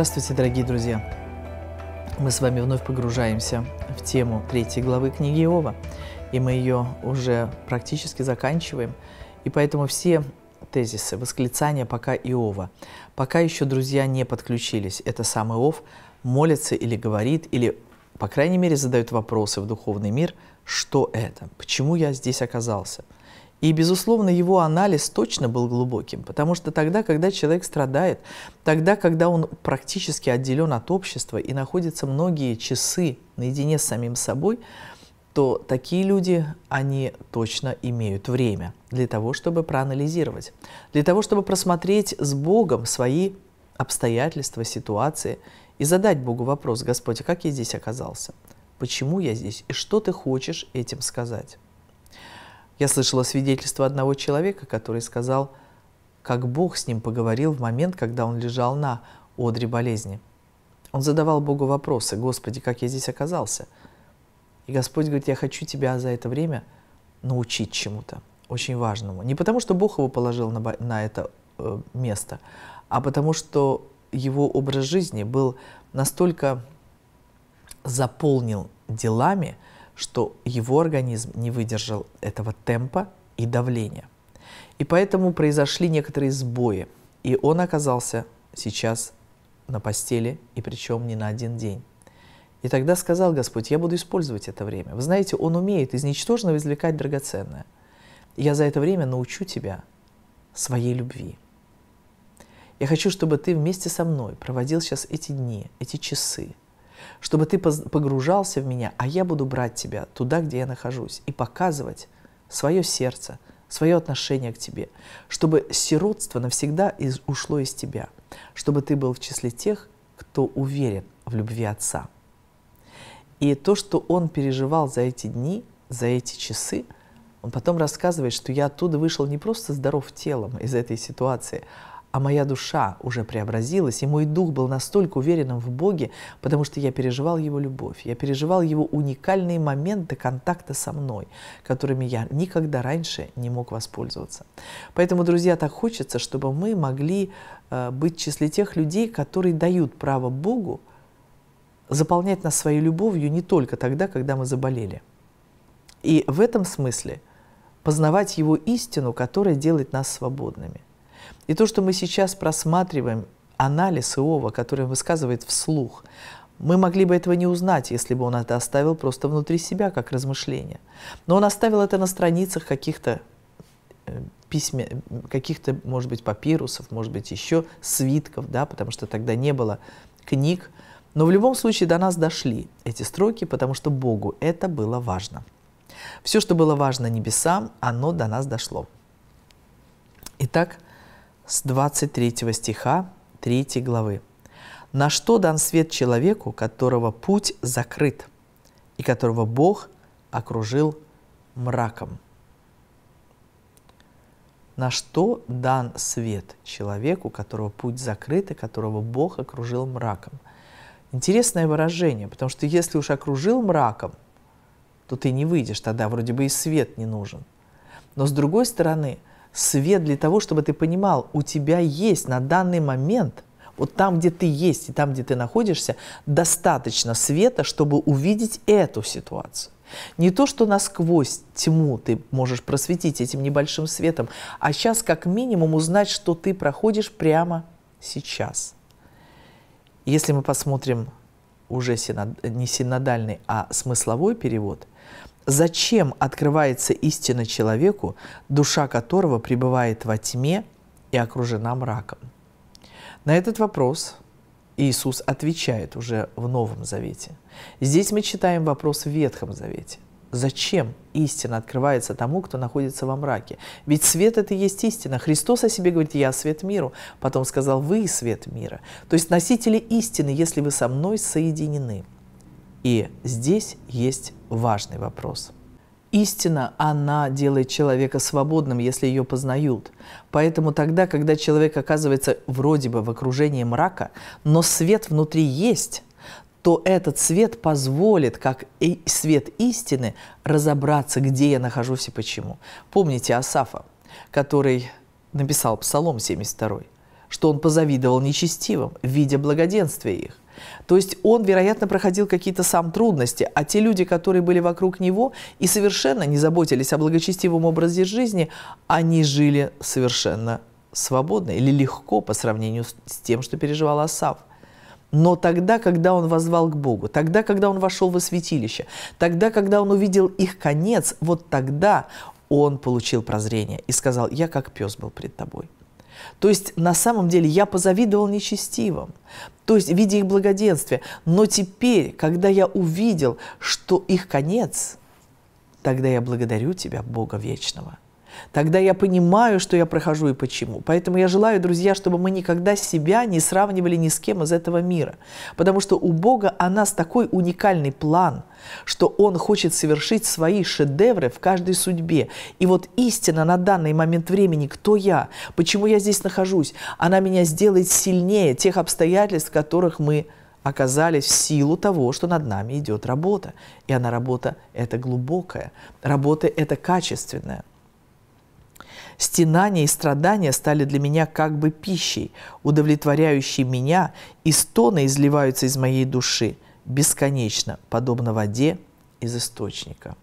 Здравствуйте, дорогие друзья! Мы с вами вновь погружаемся в тему третьей главы книги Иова, и мы ее уже практически заканчиваем, и поэтому все тезисы, восклицания пока Иова, пока еще друзья не подключились, это сам Иов молится или говорит, или, по крайней мере, задает вопросы в духовный мир, что это, почему я здесь оказался – и, безусловно, его анализ точно был глубоким, потому что тогда, когда человек страдает, тогда, когда он практически отделен от общества и находится многие часы наедине с самим собой, то такие люди, они точно имеют время для того, чтобы проанализировать, для того, чтобы просмотреть с Богом свои обстоятельства, ситуации и задать Богу вопрос, Господи, а как я здесь оказался? Почему я здесь? И что ты хочешь этим сказать? Я слышала свидетельство одного человека, который сказал, как Бог с ним поговорил в момент, когда он лежал на одре болезни. Он задавал Богу вопросы, «Господи, как я здесь оказался?» И Господь говорит, я хочу тебя за это время научить чему-то очень важному. Не потому, что Бог его положил на, на это э, место, а потому, что его образ жизни был настолько заполнил делами – что его организм не выдержал этого темпа и давления. И поэтому произошли некоторые сбои, и он оказался сейчас на постели, и причем не на один день. И тогда сказал Господь, я буду использовать это время. Вы знаете, Он умеет из ничтожного извлекать драгоценное. Я за это время научу тебя своей любви. Я хочу, чтобы ты вместе со мной проводил сейчас эти дни, эти часы, чтобы ты погружался в меня, а я буду брать тебя туда, где я нахожусь, и показывать свое сердце, свое отношение к тебе, чтобы сиротство навсегда из, ушло из тебя, чтобы ты был в числе тех, кто уверен в любви Отца. И то, что он переживал за эти дни, за эти часы, он потом рассказывает, что я оттуда вышел не просто здоров телом из этой ситуации, а моя душа уже преобразилась, и мой дух был настолько уверенным в Боге, потому что я переживал Его любовь, я переживал Его уникальные моменты контакта со мной, которыми я никогда раньше не мог воспользоваться. Поэтому, друзья, так хочется, чтобы мы могли э, быть в числе тех людей, которые дают право Богу заполнять нас своей любовью не только тогда, когда мы заболели. И в этом смысле познавать Его истину, которая делает нас свободными. И то, что мы сейчас просматриваем, анализ Иова, который он высказывает вслух, мы могли бы этого не узнать, если бы он это оставил просто внутри себя, как размышление. Но он оставил это на страницах каких-то э, письме, каких-то, может быть, папирусов, может быть, еще свитков, да, потому что тогда не было книг. Но в любом случае до нас дошли эти строки, потому что Богу это было важно. Все, что было важно небесам, оно до нас дошло. Итак, с 23 стиха 3 главы. На что дан свет человеку, которого путь закрыт и которого Бог окружил мраком? На что дан свет человеку, которого путь закрыт и которого Бог окружил мраком? Интересное выражение, потому что если уж окружил мраком, то ты не выйдешь, тогда вроде бы и свет не нужен. Но с другой стороны, свет для того, чтобы ты понимал, у тебя есть на данный момент, вот там, где ты есть и там, где ты находишься, достаточно света, чтобы увидеть эту ситуацию. Не то, что насквозь тьму ты можешь просветить этим небольшим светом, а сейчас как минимум узнать, что ты проходишь прямо сейчас. Если мы посмотрим уже синод... не синодальный, а смысловой перевод – Зачем открывается истина человеку, душа которого пребывает во тьме и окружена мраком? На этот вопрос Иисус отвечает уже в Новом Завете. Здесь мы читаем вопрос в Ветхом Завете. Зачем истина открывается тому, кто находится во мраке? Ведь свет – это и есть истина. Христос о себе говорит «Я свет миру», потом сказал «Вы свет мира». То есть носители истины, если вы со мной соединены – и здесь есть важный вопрос. Истина, она делает человека свободным, если ее познают. Поэтому тогда, когда человек оказывается вроде бы в окружении мрака, но свет внутри есть, то этот свет позволит, как и свет истины, разобраться, где я нахожусь и почему. Помните Асафа, который написал Псалом 72, что он позавидовал нечестивым, видя благоденствие их. То есть он, вероятно, проходил какие-то сам трудности, а те люди, которые были вокруг него и совершенно не заботились о благочестивом образе жизни, они жили совершенно свободно или легко по сравнению с тем, что переживал Асав. Но тогда, когда он возвал к Богу, тогда, когда он вошел во святилище, тогда, когда он увидел их конец, вот тогда он получил прозрение и сказал, «Я как пес был пред тобой». То есть на самом деле я позавидовал нечестивым, то есть видя их благоденствие. Но теперь, когда я увидел, что их конец, тогда я благодарю Тебя, Бога Вечного. Тогда я понимаю, что я прохожу и почему. Поэтому я желаю, друзья, чтобы мы никогда себя не сравнивали ни с кем из этого мира. Потому что у Бога о нас такой уникальный план, что Он хочет совершить свои шедевры в каждой судьбе. И вот истина на данный момент времени, кто я, почему я здесь нахожусь, она меня сделает сильнее тех обстоятельств, в которых мы оказались в силу того, что над нами идет работа. И она работа – это глубокая, работа – это качественная. Стенания и страдания стали для меня как бы пищей, удовлетворяющей меня, и стоны изливаются из моей души бесконечно, подобно воде из источника.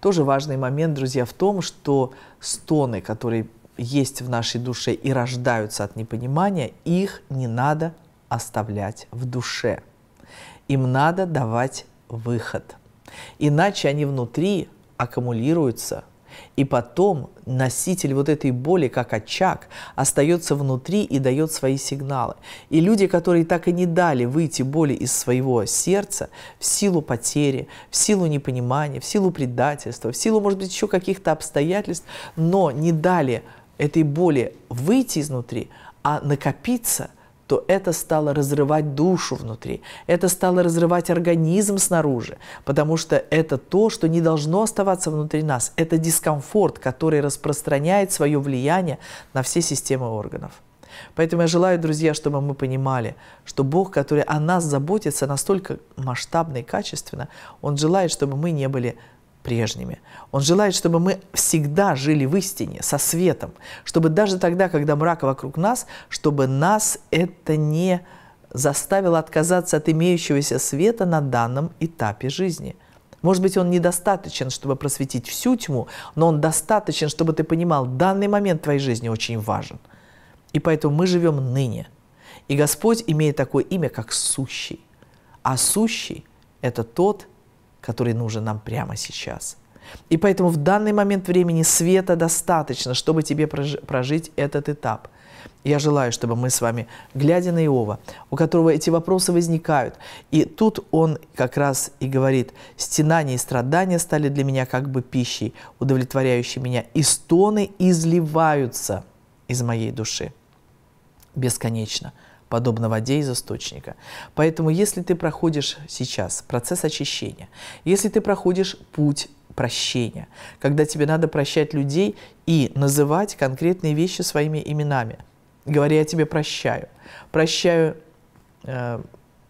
Тоже важный момент, друзья, в том, что стоны, которые есть в нашей душе и рождаются от непонимания, их не надо оставлять в душе. Им надо давать выход. Иначе они внутри аккумулируются, и потом носитель вот этой боли, как очаг, остается внутри и дает свои сигналы. И люди, которые так и не дали выйти боли из своего сердца в силу потери, в силу непонимания, в силу предательства, в силу, может быть, еще каких-то обстоятельств, но не дали этой боли выйти изнутри, а накопиться – то это стало разрывать душу внутри, это стало разрывать организм снаружи, потому что это то, что не должно оставаться внутри нас. Это дискомфорт, который распространяет свое влияние на все системы органов. Поэтому я желаю, друзья, чтобы мы понимали, что Бог, который о нас заботится настолько масштабно и качественно, Он желает, чтобы мы не были прежними. Он желает, чтобы мы всегда жили в истине, со светом, чтобы даже тогда, когда мрак вокруг нас, чтобы нас это не заставило отказаться от имеющегося света на данном этапе жизни. Может быть, он недостаточен, чтобы просветить всю тьму, но он достаточен, чтобы ты понимал, данный момент твоей жизни очень важен. И поэтому мы живем ныне. И Господь имеет такое имя, как Сущий. А Сущий – это тот, который нужен нам прямо сейчас. И поэтому в данный момент времени света достаточно, чтобы тебе прожить этот этап. Я желаю, чтобы мы с вами, глядя на Иова, у которого эти вопросы возникают, и тут он как раз и говорит, «Стенания и страдания стали для меня как бы пищей, удовлетворяющей меня, и стоны изливаются из моей души бесконечно» подобно воде из источника. Поэтому если ты проходишь сейчас процесс очищения, если ты проходишь путь прощения, когда тебе надо прощать людей и называть конкретные вещи своими именами, говоря «я тебе прощаю», прощаю, э,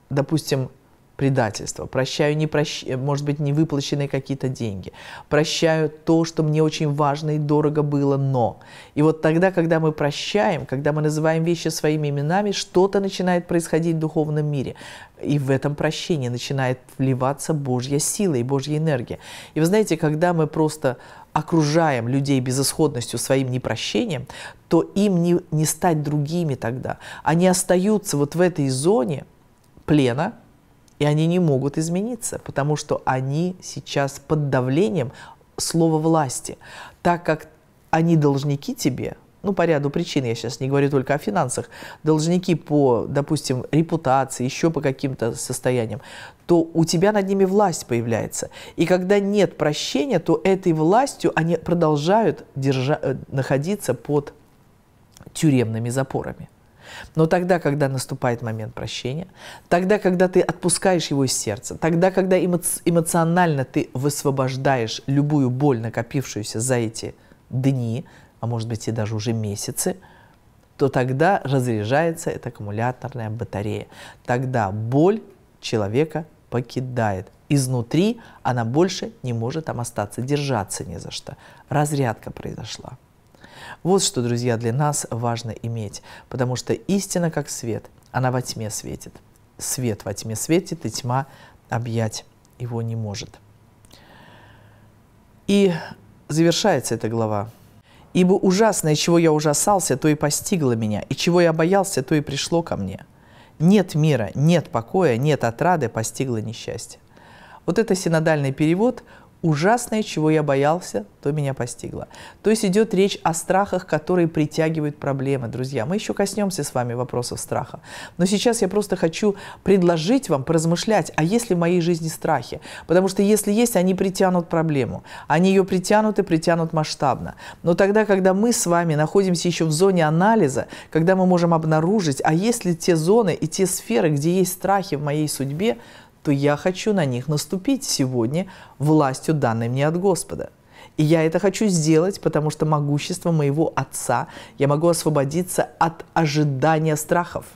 допустим, предательство, прощаю, не прощ... Э, может быть, невыплаченные какие-то деньги, прощаю то, что мне очень важно и дорого было, но. И вот тогда, когда мы прощаем, когда мы называем вещи своими именами, что-то начинает происходить в духовном мире. И в этом прощении начинает вливаться Божья сила и Божья энергия. И вы знаете, когда мы просто окружаем людей безысходностью своим непрощением, то им не, не стать другими тогда. Они остаются вот в этой зоне плена – и они не могут измениться, потому что они сейчас под давлением слова власти. Так как они должники тебе, ну, по ряду причин, я сейчас не говорю только о финансах, должники по, допустим, репутации, еще по каким-то состояниям, то у тебя над ними власть появляется. И когда нет прощения, то этой властью они продолжают держа, э, находиться под тюремными запорами. Но тогда, когда наступает момент прощения, тогда, когда ты отпускаешь его из сердца, тогда, когда эмоционально ты высвобождаешь любую боль, накопившуюся за эти дни, а может быть и даже уже месяцы, то тогда разряжается эта аккумуляторная батарея. Тогда боль человека покидает. Изнутри она больше не может там остаться, держаться ни за что. Разрядка произошла. Вот что, друзья, для нас важно иметь, потому что истина как свет, она во тьме светит. Свет во тьме светит, и тьма объять его не может. И завершается эта глава. «Ибо ужасное, чего я ужасался, то и постигло меня, и чего я боялся, то и пришло ко мне. Нет мира, нет покоя, нет отрады, постигло несчастье». Вот это синодальный перевод – Ужасное, чего я боялся, то меня постигло. То есть идет речь о страхах, которые притягивают проблемы, друзья. Мы еще коснемся с вами вопросов страха. Но сейчас я просто хочу предложить вам поразмышлять, а есть ли в моей жизни страхи? Потому что если есть, они притянут проблему. Они ее притянут и притянут масштабно. Но тогда, когда мы с вами находимся еще в зоне анализа, когда мы можем обнаружить, а есть ли те зоны и те сферы, где есть страхи в моей судьбе, то я хочу на них наступить сегодня властью, данной мне от Господа. И я это хочу сделать, потому что могущество моего Отца, я могу освободиться от ожидания страхов.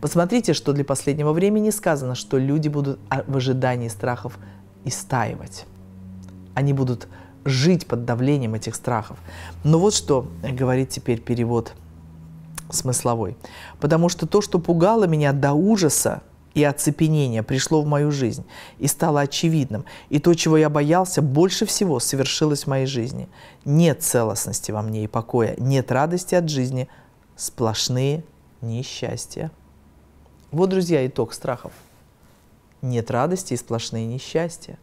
Посмотрите, что для последнего времени сказано, что люди будут а, в ожидании страхов истаивать. Они будут жить под давлением этих страхов. Но вот что говорит теперь перевод смысловой. Потому что то, что пугало меня до ужаса, и оцепенение пришло в мою жизнь и стало очевидным. И то, чего я боялся, больше всего совершилось в моей жизни. Нет целостности во мне и покоя, нет радости от жизни, сплошные несчастья. Вот, друзья, итог страхов. Нет радости и сплошные несчастья.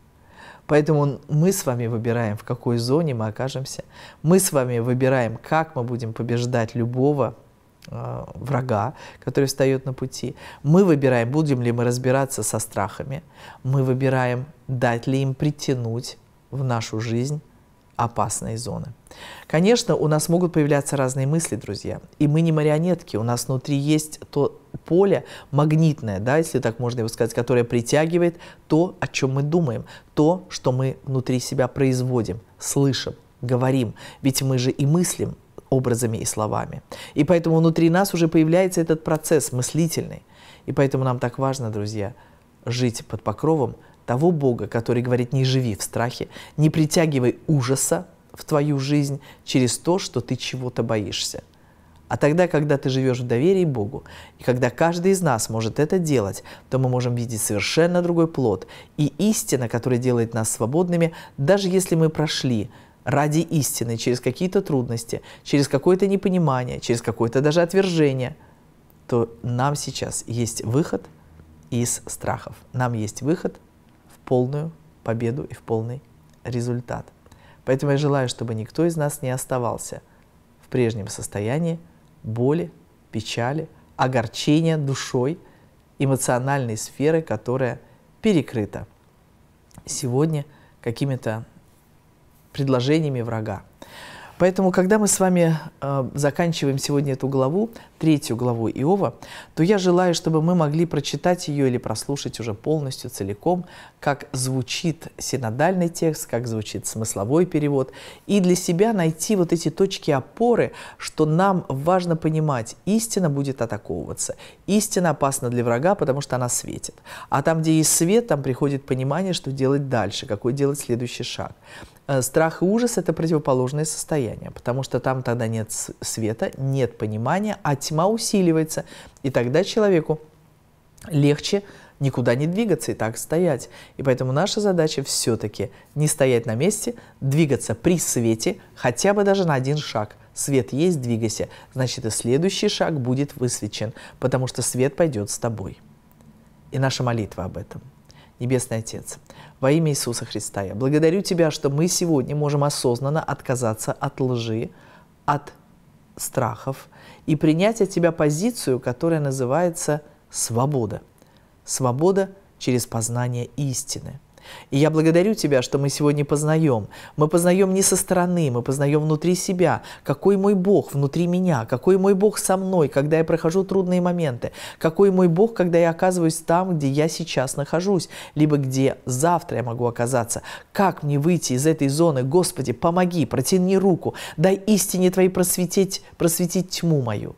Поэтому мы с вами выбираем, в какой зоне мы окажемся. Мы с вами выбираем, как мы будем побеждать любого а, врага, который встает на пути. Мы выбираем, будем ли мы разбираться со страхами, мы выбираем, дать ли им притянуть в нашу жизнь опасные зоны. Конечно, у нас могут появляться разные мысли, друзья, и мы не марионетки, у нас внутри есть то поле магнитное, да, если так можно его сказать, которое притягивает то, о чем мы думаем, то, что мы внутри себя производим, слышим, говорим, ведь мы же и мыслим, образами и словами. И поэтому внутри нас уже появляется этот процесс мыслительный. И поэтому нам так важно, друзья, жить под покровом того Бога, который говорит, не живи в страхе, не притягивай ужаса в твою жизнь через то, что ты чего-то боишься. А тогда, когда ты живешь в доверии Богу, и когда каждый из нас может это делать, то мы можем видеть совершенно другой плод и истина, которая делает нас свободными, даже если мы прошли ради истины, через какие-то трудности, через какое-то непонимание, через какое-то даже отвержение, то нам сейчас есть выход из страхов. Нам есть выход в полную победу и в полный результат. Поэтому я желаю, чтобы никто из нас не оставался в прежнем состоянии боли, печали, огорчения душой, эмоциональной сферы, которая перекрыта сегодня какими-то предложениями врага. Поэтому, когда мы с вами э, заканчиваем сегодня эту главу, третью главу Иова, то я желаю, чтобы мы могли прочитать ее или прослушать уже полностью, целиком, как звучит синодальный текст, как звучит смысловой перевод, и для себя найти вот эти точки опоры, что нам важно понимать, истина будет атаковываться, истина опасна для врага, потому что она светит. А там, где есть свет, там приходит понимание, что делать дальше, какой делать следующий шаг. Э, страх и ужас – это противоположное состояние, потому что там тогда нет света, нет понимания, а тьма усиливается, и тогда человеку легче никуда не двигаться и так стоять. И поэтому наша задача все-таки не стоять на месте, двигаться при свете хотя бы даже на один шаг. Свет есть, двигайся. Значит, и следующий шаг будет высвечен, потому что свет пойдет с тобой. И наша молитва об этом. Небесный Отец – во имя Иисуса Христа я благодарю Тебя, что мы сегодня можем осознанно отказаться от лжи, от страхов и принять от Тебя позицию, которая называется свобода. Свобода через познание истины – и я благодарю Тебя, что мы сегодня познаем. Мы познаем не со стороны, мы познаем внутри себя, какой мой Бог внутри меня, какой мой Бог со мной, когда я прохожу трудные моменты, какой мой Бог, когда я оказываюсь там, где я сейчас нахожусь, либо где завтра я могу оказаться. Как мне выйти из этой зоны? Господи, помоги, протяни руку, дай истине Твоей просветить, просветить тьму мою.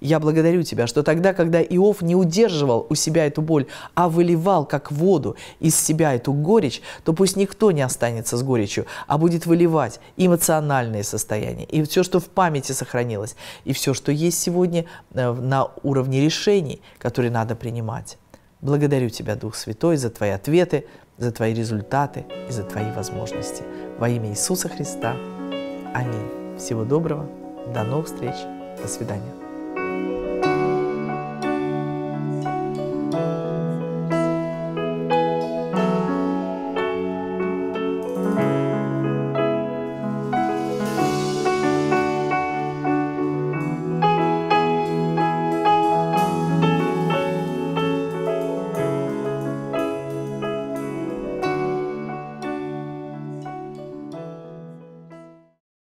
Я благодарю Тебя, что тогда, когда Иов не удерживал у себя эту боль, а выливал как воду из себя эту горечь, то пусть никто не останется с горечью, а будет выливать эмоциональные состояния, и все, что в памяти сохранилось, и все, что есть сегодня э, на уровне решений, которые надо принимать. Благодарю Тебя, Дух Святой, за Твои ответы, за Твои результаты и за Твои возможности. Во имя Иисуса Христа. Аминь. Всего доброго. До новых встреч. До свидания.